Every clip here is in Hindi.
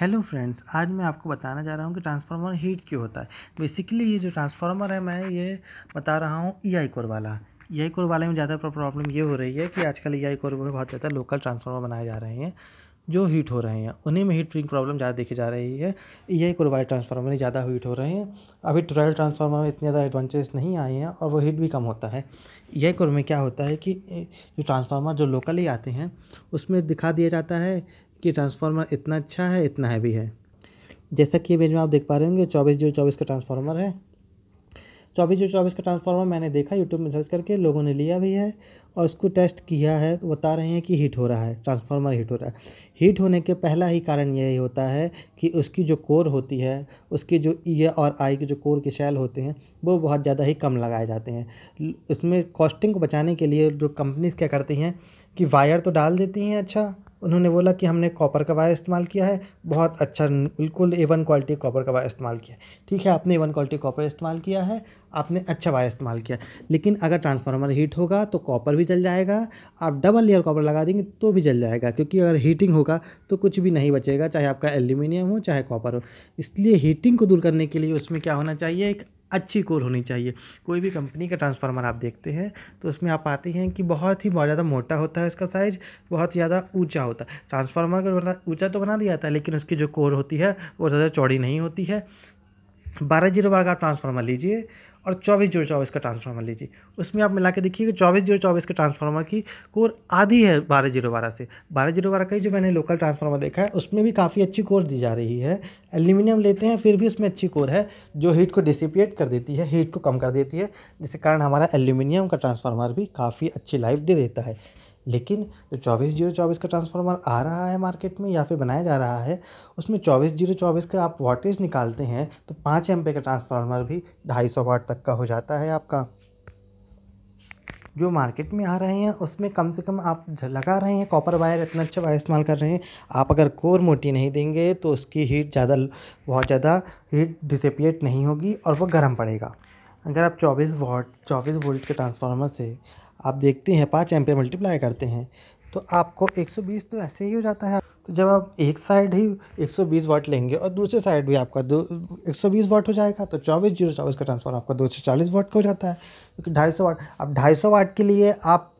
हेलो फ्रेंड्स आज मैं आपको बताना चाह रहा हूँ कि ट्रांसफार्मर हीट क्यों होता है बेसिकली ये जो ट्रांसफार्मर है मैं ये बता रहा हूँ ई आई कोर वाला ई आई कोर वाले में ज़्यादा प्रॉब्लम ये हो रही है कि आजकल ई आई कोर में बहुत ज़्यादा लोकल ट्रांसफार्मर बनाए जा रहे हैं जो हीट हो रहे हैं उन्हीं में हीट प्रिंग प्रॉब्लम ज़्यादा देखी जा रही है ई आई कोर वाले ट्रांसफार्मर ही ज़्यादा हीट हो रहे हैं अभी ट्रायल ट्रांसफार्मर में इतने ज़्यादा एडवांटेज नहीं आए हैं और वो हीट भी कम होता है ई आई कोर में क्या होता है कि जो ट्रांसफार्मर जो लोकल ही आते हैं उसमें दिखा दिया जाता है कि ट्रांसफार्मर इतना अच्छा है इतना हैवी है जैसा कि इमेज में आप देख पा रहे होंगे चौबीस जीरो चौबीस का ट्रांसफार्मर है चौबीस जीरो चौबीस का ट्रांसफार्मर मैंने देखा यूट्यूब में सर्च करके लोगों ने लिया भी है और उसको टेस्ट किया है तो बता रहे हैं कि हीट हो रहा है ट्रांसफार्मर हीट हो रहा है हीट होने के पहला ही कारण यही होता है कि उसकी जो कोर होती है उसकी जो ई और आई के जो कोर के शैल होते हैं वो बहुत ज़्यादा ही कम लगाए जाते हैं उसमें कॉस्टिंग को बचाने के लिए जो कंपनीज क्या करती हैं कि वायर तो डाल देती हैं अच्छा उन्होंने बोला कि हमने कॉपर का वायर इस्तेमाल किया है बहुत अच्छा बिल्कुल ए वन क्वालिटी कॉपर का वायर इस्तेमाल किया है ठीक है आपने ए वन क्वालिटी कॉपर इस्तेमाल किया है आपने अच्छा वायर इस्तेमाल किया लेकिन अगर ट्रांसफार्मर हीट होगा तो कॉपर भी जल जाएगा आप डबल लेयर कॉपर लगा देंगे तो भी जल जाएगा क्योंकि अगर हीटिंग होगा तो कुछ भी नहीं बचेगा चाहे आपका एल्यूमिनियम हो चाहे कॉपर हो इसलिए हीटिंग को दूर करने के लिए उसमें क्या होना चाहिए एक अच्छी कोर होनी चाहिए कोई भी कंपनी का ट्रांसफार्मर आप देखते हैं तो उसमें आप आते हैं कि बहुत ही बहुत ज़्यादा मोटा होता है उसका साइज़ बहुत ज़्यादा ऊँचा होता है ट्रांसफार्मर का ऊँचा तो बना दिया जाता है लेकिन उसकी जो कोर होती है वो ज़्यादा चौड़ी नहीं होती है बारह जीरो बारह का ट्रांसफार्मर लीजिए और चौबीस जीरो चौबीस का ट्रांसफार्मर लीजिए उसमें आप मिला के देखिए कि चौबीस जीरो चौबीस के ट्रांसफार्मर की कोर आधी है बारह जीरो बारह से बारह जीरो बारह का ही जो मैंने लोकल ट्रांसफार्मर देखा है उसमें भी काफ़ी अच्छी कोर दी जा रही है एल्यूमिनियम लेते हैं फिर भी उसमें अच्छी कोर है जो हीट को डिसिपिएट कर देती है हीट को कम कर देती है जिसके कारण हमारा एल्यूमिनियम का ट्रांसफार्मर भी काफ़ी अच्छी लाइफ दे देता है लेकिन जो चौबीस जीरो चौबीस का ट्रांसफार्मर आ रहा है मार्केट में या फिर बनाया जा रहा है उसमें चौबीस जीरो चौबीस का आप वोल्टेज निकालते हैं तो पाँच एम का ट्रांसफार्मर भी ढाई सौ वाट तक का हो जाता है आपका जो मार्केट में आ रहे हैं उसमें कम से कम आप लगा रहे हैं कॉपर वायर इतना अच्छा वायर इस्तेमाल कर रहे हैं आप अगर कोर मोटी नहीं देंगे तो उसकी हीट ज़्यादा बहुत ज़्यादा हीट डिसपिएट नहीं होगी और वो गर्म पड़ेगा अगर आप 24 वॉट 24 वोल्ट के ट्रांसफार्मर से आप देखते हैं पाँच एम्पियर मल्टीप्लाई करते हैं तो आपको 120 तो ऐसे ही हो जाता है तो जब आप एक साइड ही 120 वाट लेंगे और दूसरे साइड भी आपका दो एक वाट हो जाएगा तो चौबीस जीरो चौबीस का ट्रांसफॉर्मर आपका दो सौ चालीस वाट का हो जाता है क्योंकि ढाई सौ वाट अब ढाई सौ वाट के लिए आप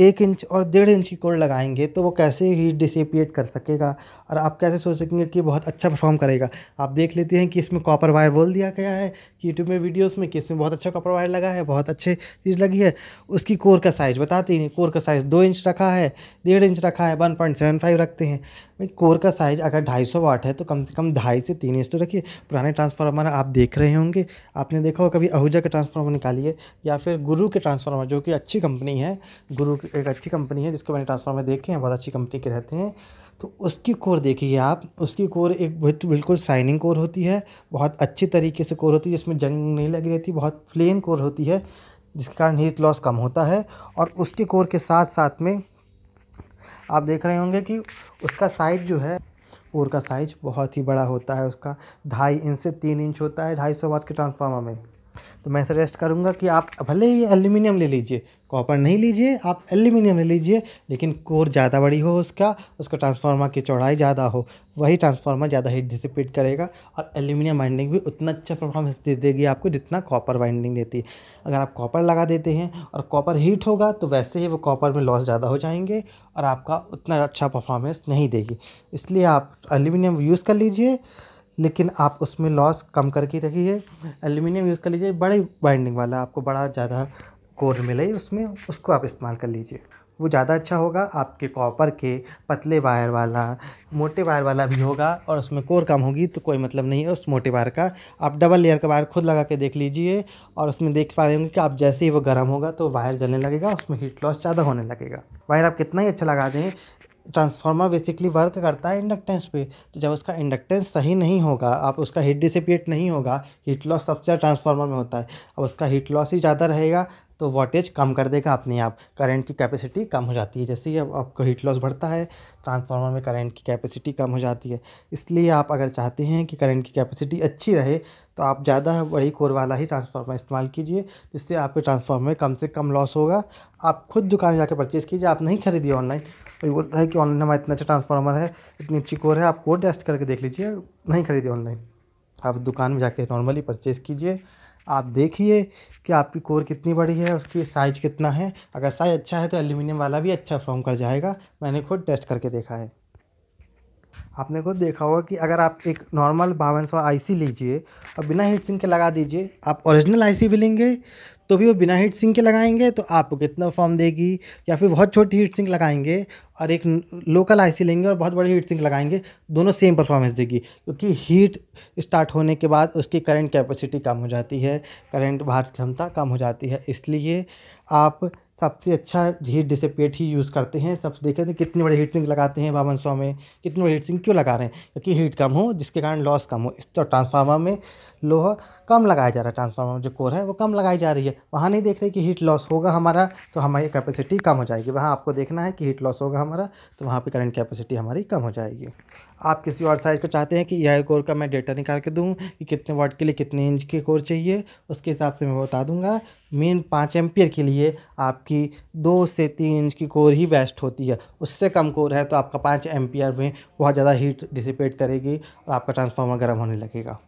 एक इंच और डेढ़ इंच की कोड लगाएंगे तो वो कैसे ही डिसिपिएट कर सकेगा और आप कैसे सोच सकेंगे कि बहुत अच्छा परफॉर्म करेगा आप देख लेते हैं कि इसमें कॉपर वायर बोल दिया गया है कि यूट्यूब में वीडियोस में कि इसमें बहुत अच्छा कॉपर वायर लगा है बहुत अच्छे चीज़ लगी है उसकी कोर का साइज़ बताते ही नहीं कोर का साइज़ दो इंच रखा है डेढ़ इंच रखा है वन पॉइंट सेवन फाइव रखते हैं कोर का साइज़ अगर ढाई सौ वाट है तो कम से कम ढाई से तीन इंच तो रखिए पुराने ट्रांसफार्मर आप देख रहे होंगे आपने देखा हो कभी आहूजा के ट्रांसफार्मर निकालिए या फिर गुरु के ट्रांसफार्मर जो कि अच्छी कंपनी है गुरु एक अच्छी कंपनी है जिसको मैंने ट्रांसफार्मर देखे हैं बहुत अच्छी कंपनी के रहते हैं तो उसकी कोर देखिए आप उसकी कोर एक बिल्कुल शाइनिंग कोर होती है बहुत अच्छी तरीके से कोर होती है जिसमें जंग नहीं लगी रहती बहुत प्लेन कोर होती है जिसके कारण हीट लॉस कम होता है और उसके कोर के साथ साथ में आप देख रहे होंगे कि उसका साइज़ जो है कोर का साइज बहुत ही बड़ा होता है उसका ढाई इंच से तीन इंच होता है ढाई सौ वाट के ट्रांसफार्मर में तो मैं सजेस्ट करूँगा कि आप भले ही एल्यूमिनियम ले लीजिए कॉपर नहीं लीजिए आप एल्यूमिनियम ले लीजिए लेकिन कोर ज़्यादा बड़ी हो उसका उसका ट्रांसफार्मर की चौड़ाई ज़्यादा हो वही ट्रांसफार्मर ज़्यादा हीट डिसिपेट करेगा और एल्यूमिनियम बाइंडिंग भी उतना अच्छा परफॉर्मेंस दे देगी आपको जितना कॉपर वाइंडिंग देती है अगर आप कॉपर लगा देते हैं और कॉपर हीट होगा तो वैसे ही वो कॉपर में लॉस ज़्यादा हो जाएंगे और आपका उतना अच्छा परफॉर्मेंस नहीं देगी इसलिए आप एल्यूमिनियम यूज़ कर लीजिए लेकिन आप उसमें लॉस कम करके रखिए एल्यूमिनियम यूज़ कर लीजिए बड़ी बाइंडिंग वाला आपको बड़ा ज़्यादा कोर मिले उसमें उसको आप इस्तेमाल कर लीजिए वो ज़्यादा अच्छा होगा आपके कॉपर के पतले वायर वाला मोटे वायर वाला भी होगा और उसमें कोर कम होगी तो कोई मतलब नहीं है उस मोटे वायर का आप डबल लेयर का वायर खुद लगा के देख लीजिए और उसमें देख पा रहे होंगे कि आप जैसे ही वो गर्म होगा तो वायर जलने लगेगा उसमें हीट लॉस ज़्यादा होने लगेगा वायर आप कितना ही अच्छा लगा दें ट्रांसफार्मर बेसिकली वर्क करता है इंडक्टेंस पे तो जब उसका इंडक्टेंस सही नहीं होगा आप उसका हीट डिसिपिएट नहीं होगा हीट लॉस सबसे ज़्यादा ट्रांसफार्मर में होता है अब उसका हीट लॉस ही ज़्यादा रहेगा तो वोल्टेज कम कर देगा अपने आप करंट की कैपेसिटी कम हो जाती है जैसे ही अब आपका हीट लॉस बढ़ता है ट्रांसफार्मर में करंट की कैपेसिटी कम हो जाती है इसलिए आप अगर चाहते हैं कि करंट की कैपेसिटी अच्छी रहे तो आप ज़्यादा बड़ी कोर वाला ही ट्रांसफार्मर इस्तेमाल कीजिए जिससे आपके ट्रांसफार्मर कम से कम लॉस होगा आप खुद दुकान जाकर परचेज़ कीजिए आप नहीं खरीदिए ऑनलाइन कोई बोलता है कि ऑनलाइन हमारा इतना अच्छा ट्रांसफार्मर है इतनी अच्छी कोर है आप कोर टेस्ट करके देख लीजिए नहीं खरीदिए ऑनलाइन आप दुकान में जाके नॉर्मली परचेज़ कीजिए आप देखिए कि आपकी कोर कितनी बड़ी है उसकी साइज कितना है अगर साइज अच्छा है तो एल्यूमिनियम वाला भी अच्छा फॉर्म कर जाएगा मैंने खुद टेस्ट करके देखा है आपने खुद देखा होगा कि अगर आप एक नॉर्मल बावन सौ आई लीजिए और बिना हीट सिंक के लगा दीजिए आप ओरिजिनल आई भी लेंगे तो भी वो बिना हीट सिंक के लगाएंगे तो आपको कितना फॉर्म देगी या फिर बहुत छोटी हीट सिंक लगाएंगे और एक लोकल आईसी लेंगे और बहुत बड़ी हीट सिंक लगाएंगे दोनों सेम परफॉर्मेंस देगी क्योंकि हीट स्टार्ट होने के बाद उसकी करंट कैपेसिटी कम हो जाती है करंट बाहर क्षमता कम हो जाती है इसलिए आप सबसे अच्छा हीट डिसिपेट ही यूज़ करते हैं सबसे रहे हैं कितने बड़े हीट सिंक लगाते हैं बावन सौ में कितने बड़े हीट सिंक क्यों लगा रहे हैं क्योंकि हीट कम हो जिसके कारण लॉस कम हो इस तो ट्रांसफार्मर में लोहा कम लगाया जा रहा है ट्रांसफार्मर में जो कोर है वो कम लगाई जा रही है वहाँ नहीं देख रहे कि हीट लॉस होगा हमारा तो हमारी कैपेसिटी कम हो जाएगी वहाँ आपको देखना है कि हीट लॉस होगा हमारा तो वहाँ पर करेंट कैपेसिटी हमारी कम हो जाएगी आप किसी और साइज़ का चाहते हैं कि यह कोर का मैं डेटा निकाल के दूँ कि कितने वाट के लिए कितने इंच के कोर चाहिए उसके हिसाब से मैं बता दूंगा मेन पाँच एम्पियर के लिए आपकी दो से तीन इंच की कोर ही बेस्ट होती है उससे कम कोर है तो आपका पाँच एम्पियर में बहुत ज़्यादा हीट डिसिपेट करेगी और आपका ट्रांसफार्मर गर्म होने लगेगा